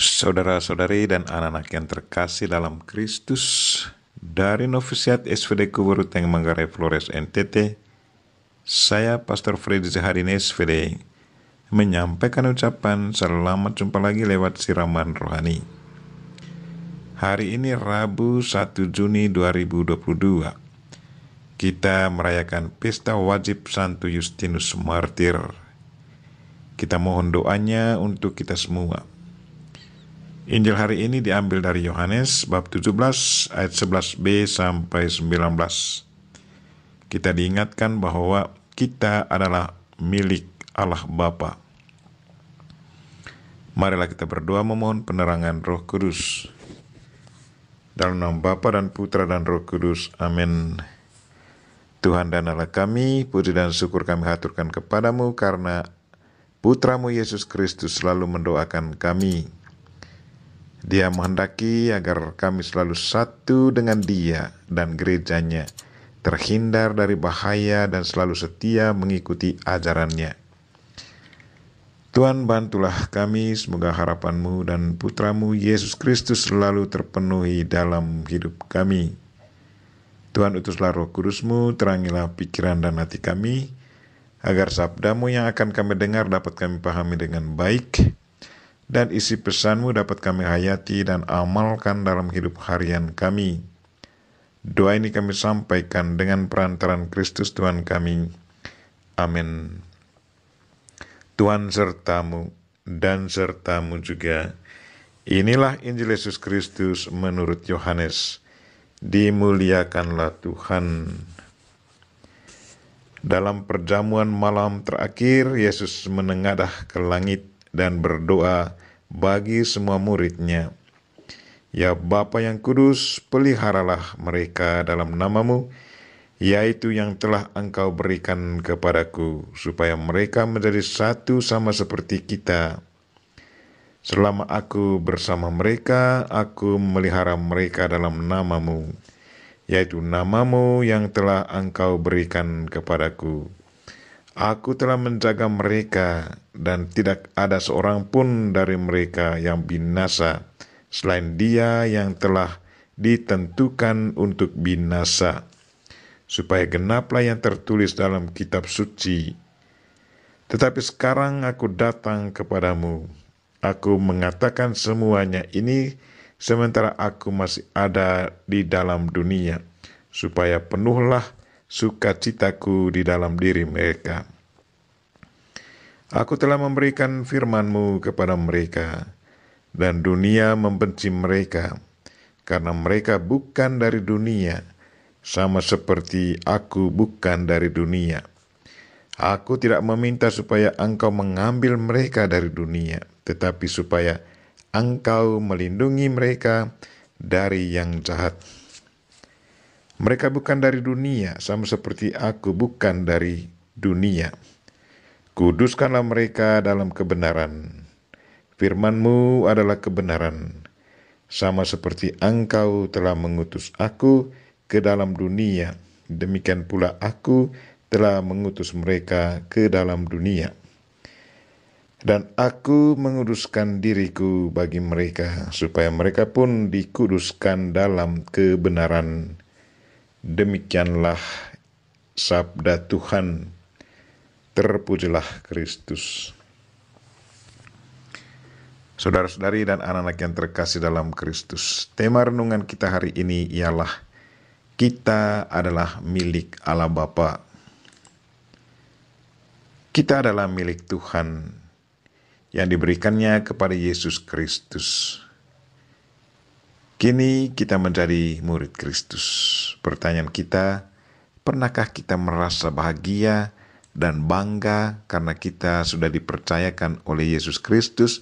Saudara-saudari dan anak-anak yang terkasih dalam Kristus, dari Novisiat SVD Kuburuteng Manggarai Flores NTT, saya Pastor Freddy Zaharin SVD menyampaikan ucapan selamat jumpa lagi lewat siraman rohani. Hari ini Rabu 1 Juni 2022, kita merayakan pesta wajib Santo Justinus Martir. Kita mohon doanya untuk kita semua Injil hari ini diambil dari Yohanes bab 17 ayat 11b sampai 19. Kita diingatkan bahwa kita adalah milik Allah Bapa. Marilah kita berdoa memohon penerangan Roh Kudus. Dalam nama Bapa dan Putra dan Roh Kudus. Amin. Tuhan dan Allah kami, puji dan syukur kami haturkan kepadamu karena Putramu Yesus Kristus selalu mendoakan kami dia menghendaki agar kami selalu satu dengan Dia dan gerejanya, terhindar dari bahaya dan selalu setia mengikuti ajarannya. Tuhan bantulah kami semoga harapanmu dan putramu Yesus Kristus selalu terpenuhi dalam hidup kami. Tuhan utuslah roh kudusmu, terangilah pikiran dan hati kami, agar sabdamu yang akan kami dengar dapat kami pahami dengan baik, dan isi pesanmu dapat kami hayati dan amalkan dalam hidup harian kami. Doa ini kami sampaikan dengan perantaran Kristus Tuhan kami. Amin. Tuhan sertamu dan sertamu juga. Inilah Injil Yesus Kristus menurut Yohanes. Dimuliakanlah Tuhan. Dalam perjamuan malam terakhir, Yesus menengadah ke langit dan berdoa bagi semua muridnya. Ya Bapa yang kudus, peliharalah mereka dalam namamu, yaitu yang telah engkau berikan kepadaku, supaya mereka menjadi satu sama seperti kita. Selama aku bersama mereka, aku melihara mereka dalam namamu, yaitu namamu yang telah engkau berikan kepadaku Aku telah menjaga mereka, dan tidak ada seorang pun dari mereka yang binasa, selain Dia yang telah ditentukan untuk binasa, supaya genaplah yang tertulis dalam kitab suci. Tetapi sekarang aku datang kepadamu. Aku mengatakan semuanya ini sementara aku masih ada di dalam dunia, supaya penuhlah sukacitaku di dalam diri mereka. Aku telah memberikan FirmanMu kepada mereka, dan dunia membenci mereka, karena mereka bukan dari dunia, sama seperti aku bukan dari dunia. Aku tidak meminta supaya engkau mengambil mereka dari dunia, tetapi supaya engkau melindungi mereka dari yang jahat. Mereka bukan dari dunia, sama seperti aku bukan dari dunia. Kuduskanlah mereka dalam kebenaran. Firmanmu adalah kebenaran, sama seperti engkau telah mengutus aku ke dalam dunia. Demikian pula aku telah mengutus mereka ke dalam dunia. Dan aku menguduskan diriku bagi mereka, supaya mereka pun dikuduskan dalam kebenaran Demikianlah sabda Tuhan. Terpujilah Kristus. Saudara-saudari dan anak-anak yang terkasih dalam Kristus, tema renungan kita hari ini ialah kita adalah milik Allah Bapa. Kita adalah milik Tuhan yang diberikannya kepada Yesus Kristus. Kini kita menjadi murid Kristus. Pertanyaan kita, pernahkah kita merasa bahagia dan bangga karena kita sudah dipercayakan oleh Yesus Kristus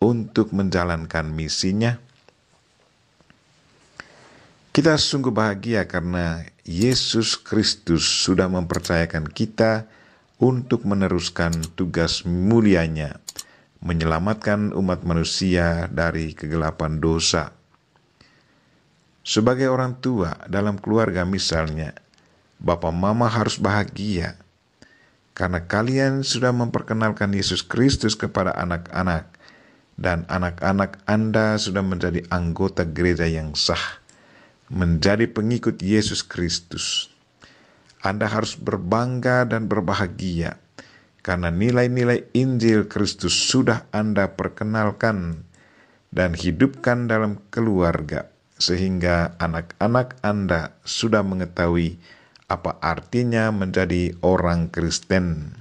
untuk menjalankan misinya? Kita sungguh bahagia karena Yesus Kristus sudah mempercayakan kita untuk meneruskan tugas mulianya, menyelamatkan umat manusia dari kegelapan dosa. Sebagai orang tua dalam keluarga misalnya, Bapak Mama harus bahagia karena kalian sudah memperkenalkan Yesus Kristus kepada anak-anak dan anak-anak Anda sudah menjadi anggota gereja yang sah, menjadi pengikut Yesus Kristus. Anda harus berbangga dan berbahagia karena nilai-nilai Injil Kristus sudah Anda perkenalkan dan hidupkan dalam keluarga sehingga anak-anak Anda sudah mengetahui apa artinya menjadi orang Kristen.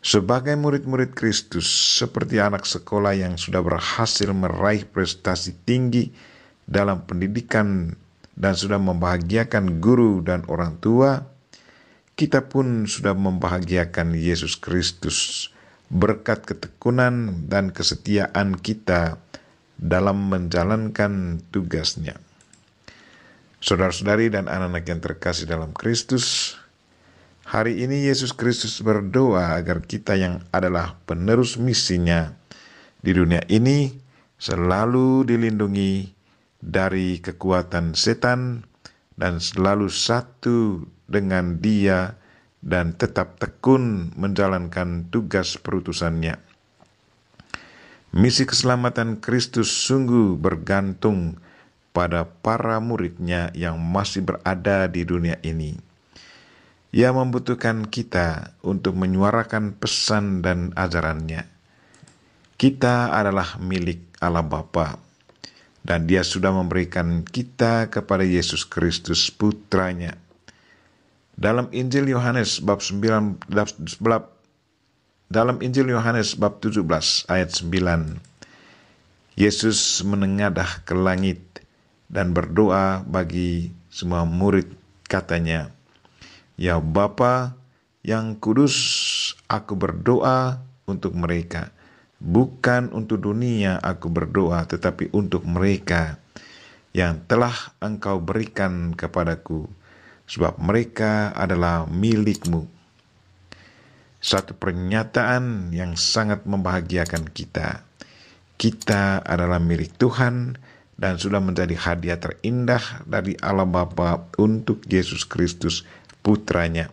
Sebagai murid-murid Kristus, seperti anak sekolah yang sudah berhasil meraih prestasi tinggi dalam pendidikan dan sudah membahagiakan guru dan orang tua, kita pun sudah membahagiakan Yesus Kristus berkat ketekunan dan kesetiaan kita dalam menjalankan tugasnya. Saudara-saudari dan anak-anak yang terkasih dalam Kristus, hari ini Yesus Kristus berdoa agar kita yang adalah penerus misinya di dunia ini selalu dilindungi dari kekuatan setan dan selalu satu dengan dia dan tetap tekun menjalankan tugas perutusannya Misi keselamatan Kristus sungguh bergantung pada para muridnya yang masih berada di dunia ini. Ia membutuhkan kita untuk menyuarakan pesan dan ajarannya. Kita adalah milik Allah Bapa, dan Dia sudah memberikan kita kepada Yesus Kristus Putranya. Dalam Injil Yohanes bab 9 bab dalam Injil Yohanes bab 17 ayat 9, Yesus menengadah ke langit dan berdoa bagi semua murid katanya, Ya Bapa yang kudus, aku berdoa untuk mereka. Bukan untuk dunia aku berdoa, tetapi untuk mereka yang telah engkau berikan kepadaku. Sebab mereka adalah milikmu satu pernyataan yang sangat membahagiakan kita. Kita adalah milik Tuhan dan sudah menjadi hadiah terindah dari Allah Bapa untuk Yesus Kristus putranya.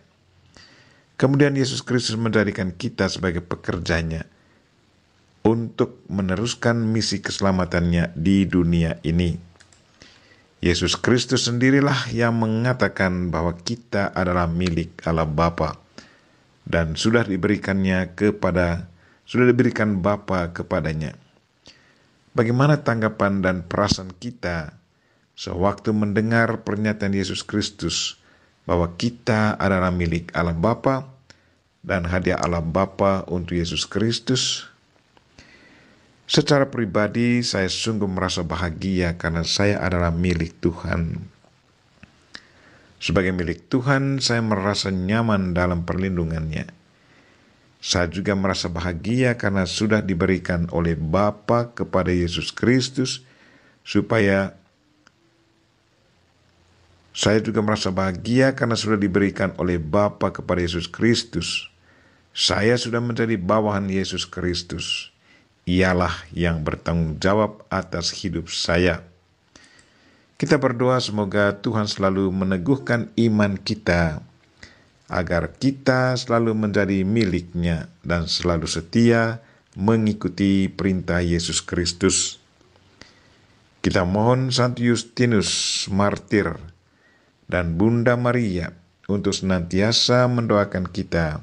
Kemudian Yesus Kristus menjadikan kita sebagai pekerjanya untuk meneruskan misi keselamatannya di dunia ini. Yesus Kristus sendirilah yang mengatakan bahwa kita adalah milik Allah Bapa dan sudah diberikannya kepada sudah diberikan Bapa kepadanya. Bagaimana tanggapan dan perasaan kita sewaktu mendengar pernyataan Yesus Kristus bahwa kita adalah milik Allah Bapa dan hadiah Allah Bapa untuk Yesus Kristus? Secara pribadi, saya sungguh merasa bahagia karena saya adalah milik Tuhan. Sebagai milik Tuhan, saya merasa nyaman dalam perlindungannya. Saya juga merasa bahagia karena sudah diberikan oleh Bapa kepada Yesus Kristus, supaya saya juga merasa bahagia karena sudah diberikan oleh Bapa kepada Yesus Kristus. Saya sudah menjadi bawahan Yesus Kristus. Ialah yang bertanggung jawab atas hidup saya. Kita berdoa semoga Tuhan selalu meneguhkan iman kita agar kita selalu menjadi miliknya dan selalu setia mengikuti perintah Yesus Kristus. Kita mohon Santo Justinus, martir, dan Bunda Maria untuk senantiasa mendoakan kita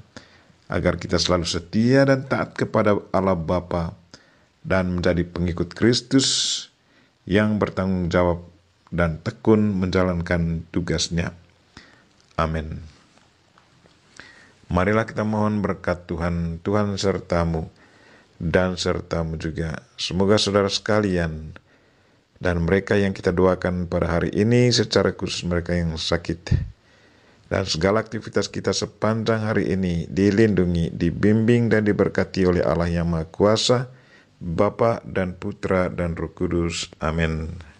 agar kita selalu setia dan taat kepada Allah Bapa dan menjadi pengikut Kristus yang bertanggung jawab dan tekun menjalankan tugasnya. Amin. Marilah kita mohon berkat Tuhan, Tuhan sertamu dan sertamu juga. Semoga saudara sekalian dan mereka yang kita doakan pada hari ini secara khusus mereka yang sakit dan segala aktivitas kita sepanjang hari ini dilindungi, dibimbing dan diberkati oleh Allah yang Maha Kuasa, Bapa dan Putra dan Roh Kudus. Amin.